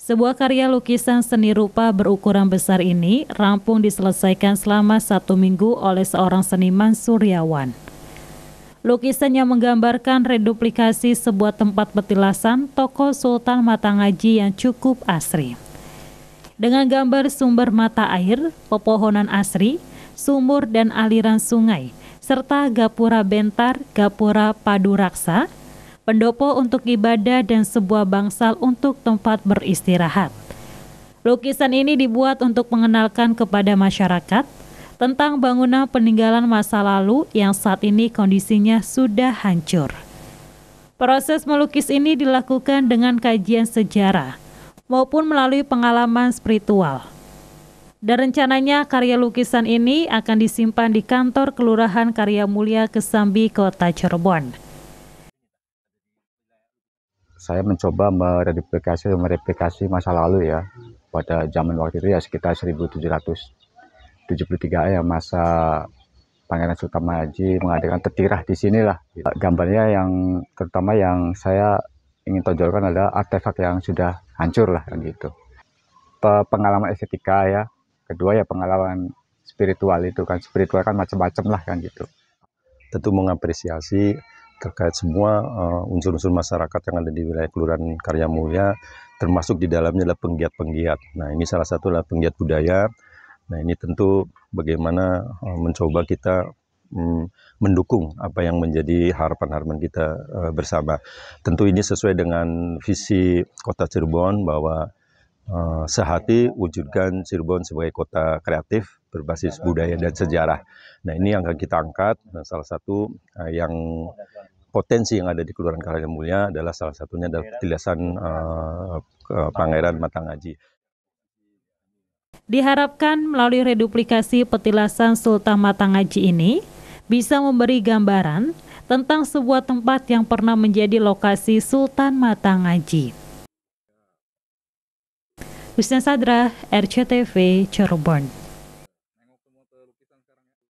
Sebuah karya lukisan seni rupa berukuran besar ini rampung diselesaikan selama satu minggu oleh seorang seniman Suryawan. Lukisan yang menggambarkan reduplikasi sebuah tempat petilasan toko Sultan Matangaji yang cukup asri. Dengan gambar sumber mata air, pepohonan asri, sumur dan aliran sungai, serta gapura bentar, gapura Paduraksa. raksa, pendopo untuk ibadah dan sebuah bangsal untuk tempat beristirahat. Lukisan ini dibuat untuk mengenalkan kepada masyarakat tentang bangunan peninggalan masa lalu yang saat ini kondisinya sudah hancur. Proses melukis ini dilakukan dengan kajian sejarah maupun melalui pengalaman spiritual. Dan rencananya karya lukisan ini akan disimpan di kantor Kelurahan Karya Mulia Kesambi, Kota Cirebon saya mencoba mereplikasi mereplikasi masa lalu ya pada zaman waktu itu ya sekitar 1773 ya masa Pangeran Sultan Haji mengadakan tetirah di sinilah gambarnya yang terutama yang saya ingin tonjolkan adalah artefak yang sudah hancur lah kan gitu pengalaman estetika ya kedua ya pengalaman spiritual itu kan spiritual kan macam-macam lah kan gitu tentu mengapresiasi terkait semua eh, unsur-unsur uh, masyarakat yang ada di wilayah Kelurahan Karya Mulia termasuk di dalamnya adalah penggiat-penggiat. Nah, ini salah satu adalah penggiat budaya. Nah, ini tentu bagaimana uh, mencoba kita um, mendukung apa yang menjadi harapan-harapan kita uh, bersama. Tentu ini sesuai dengan visi Kota Cirebon bahwa uh, sehati wujudkan Cirebon sebagai kota kreatif berbasis budaya dan sejarah. Nah ini yang akan kita angkat. Nah, salah satu uh, yang potensi yang ada di Kelurahan Karya Mulia adalah salah satunya adalah petilasan uh, uh, Pangeran Matangaji. Diharapkan melalui reduplikasi petilasan Sultan Matangaji ini bisa memberi gambaran tentang sebuah tempat yang pernah menjadi lokasi Sultan Matangaji. Husna Sadra, RCTV, Cirebon.